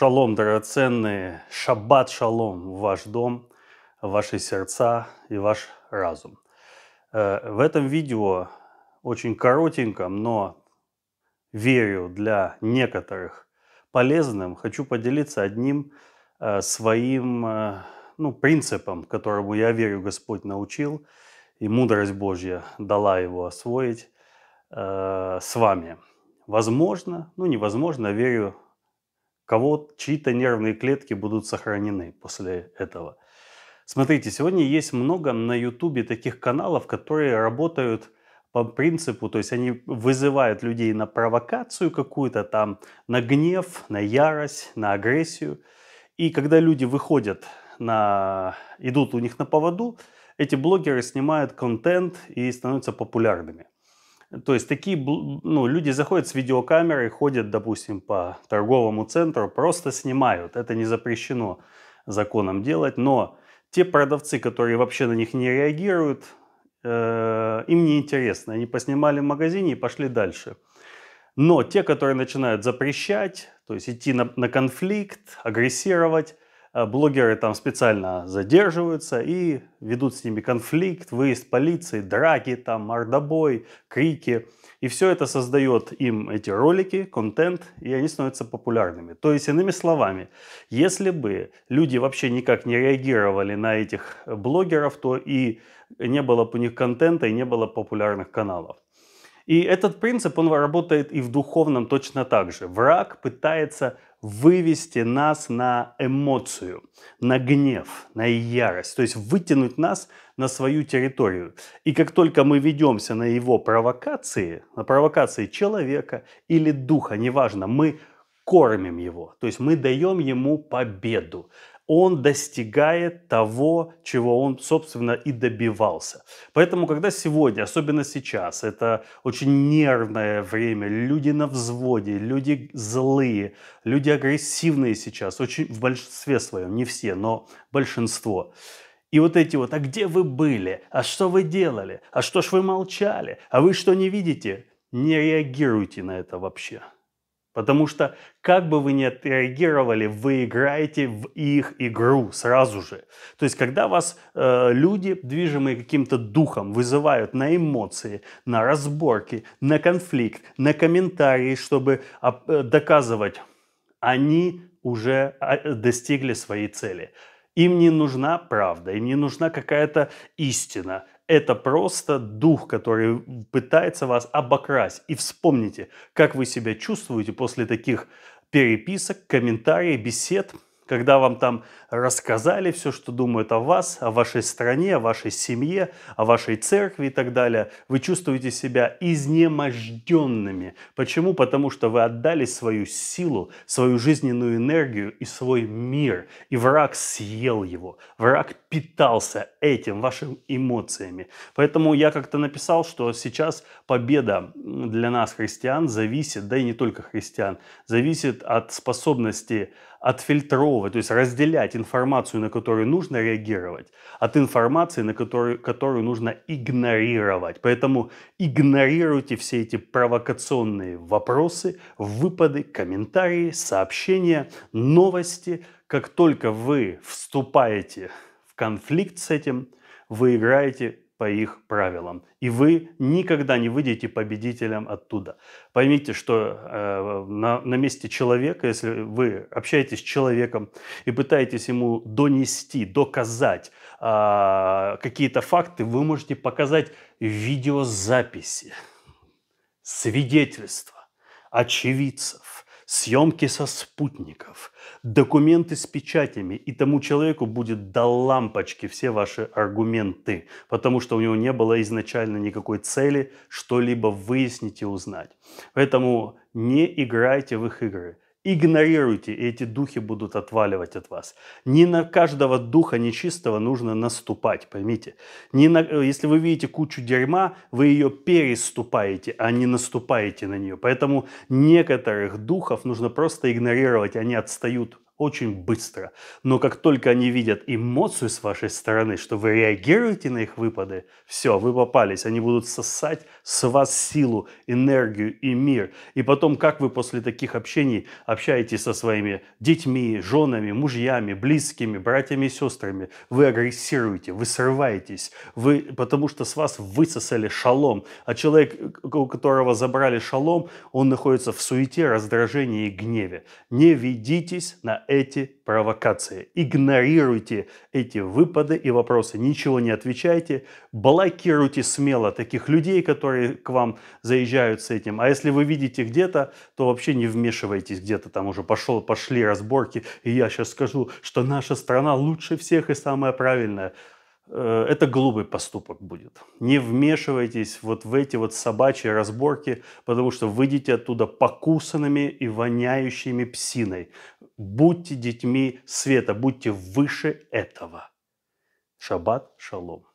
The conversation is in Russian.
Шалом, драгоценные, шаббат шалом в ваш дом, в ваши сердца и ваш разум. Э, в этом видео очень коротеньком, но верю для некоторых полезным, хочу поделиться одним э, своим э, ну, принципом, которому я верю, Господь научил, и мудрость Божья дала его освоить э, с вами. Возможно, ну невозможно, верю, кого чьи-то нервные клетки будут сохранены после этого. Смотрите, сегодня есть много на Ютубе таких каналов, которые работают по принципу, то есть они вызывают людей на провокацию какую-то там, на гнев, на ярость, на агрессию. И когда люди выходят на, идут у них на поводу, эти блогеры снимают контент и становятся популярными. То есть такие ну, люди заходят с видеокамерой, ходят, допустим, по торговому центру, просто снимают. Это не запрещено законом делать, но те продавцы, которые вообще на них не реагируют, э, им не интересно. Они поснимали в магазине и пошли дальше. Но те, которые начинают запрещать, то есть идти на, на конфликт, агрессировать, Э, блогеры там специально задерживаются и ведут с ними конфликт, выезд полиции, драки, там, мордобой, крики. И все это создает им эти ролики, контент, и они становятся популярными. То есть, иными словами, если бы люди вообще никак не реагировали на этих э, блогеров, то и не было бы у них контента, и не было популярных каналов. И этот принцип, он работает и в духовном точно так же. Враг пытается вывести нас на эмоцию, на гнев, на ярость, то есть вытянуть нас на свою территорию. И как только мы ведемся на его провокации, на провокации человека или духа, неважно, мы кормим его, то есть мы даем ему победу он достигает того, чего он, собственно, и добивался. Поэтому, когда сегодня, особенно сейчас, это очень нервное время, люди на взводе, люди злые, люди агрессивные сейчас, очень в большинстве своем, не все, но большинство. И вот эти вот, а где вы были? А что вы делали? А что ж вы молчали? А вы что не видите? Не реагируйте на это вообще. Потому что как бы вы ни отреагировали, вы играете в их игру сразу же. То есть, когда вас э, люди, движимые каким-то духом, вызывают на эмоции, на разборки, на конфликт, на комментарии, чтобы а, э, доказывать, они уже а, э, достигли своей цели. Им не нужна правда, им не нужна какая-то истина это просто дух, который пытается вас обокрасть. И вспомните, как вы себя чувствуете после таких переписок, комментариев, бесед – когда вам там рассказали все, что думают о вас, о вашей стране, о вашей семье, о вашей церкви и так далее, вы чувствуете себя изнеможденными. Почему? Потому что вы отдали свою силу, свою жизненную энергию и свой мир, и враг съел его, враг питался этим, вашими эмоциями. Поэтому я как-то написал, что сейчас победа для нас, христиан, зависит, да и не только христиан, зависит от способности отфильтровывать, то есть разделять информацию, на которую нужно реагировать, от информации, на которую, которую нужно игнорировать. Поэтому игнорируйте все эти провокационные вопросы, выпады, комментарии, сообщения, новости. Как только вы вступаете в конфликт с этим, вы играете по их правилам. И вы никогда не выйдете победителем оттуда. Поймите, что э, на, на месте человека, если вы общаетесь с человеком и пытаетесь ему донести, доказать э, какие-то факты, вы можете показать видеозаписи, свидетельства очевидцев съемки со спутников, документы с печатями, и тому человеку будет до лампочки все ваши аргументы, потому что у него не было изначально никакой цели что-либо выяснить и узнать. Поэтому не играйте в их игры. Игнорируйте, и эти духи будут отваливать от вас. Не на каждого духа нечистого нужно наступать, поймите. Не на, э, если вы видите кучу дерьма, вы ее переступаете, а не наступаете на нее. Поэтому некоторых духов нужно просто игнорировать, они отстают очень быстро. Но как только они видят эмоцию с вашей стороны, что вы реагируете на их выпады, все, вы попались. Они будут сосать с вас силу, энергию и мир. И потом, как вы после таких общений общаетесь со своими детьми, женами, мужьями, близкими, братьями и сестрами, вы агрессируете, вы срываетесь, вы, потому что с вас высосали шалом. А человек, у которого забрали шалом, он находится в суете, раздражении и гневе. Не ведитесь на эти провокации. Игнорируйте эти выпады и вопросы, ничего не отвечайте, блокируйте смело таких людей, которые к вам заезжают с этим. А если вы видите где-то, то вообще не вмешивайтесь где-то там уже пошел, пошли разборки, и я сейчас скажу, что наша страна лучше всех и самая правильная э, это глупый поступок будет. Не вмешивайтесь вот в эти вот собачьи разборки, потому что выйдите оттуда покусанными и воняющими псиной. Будьте детьми света, будьте выше этого. Шаббат шалом.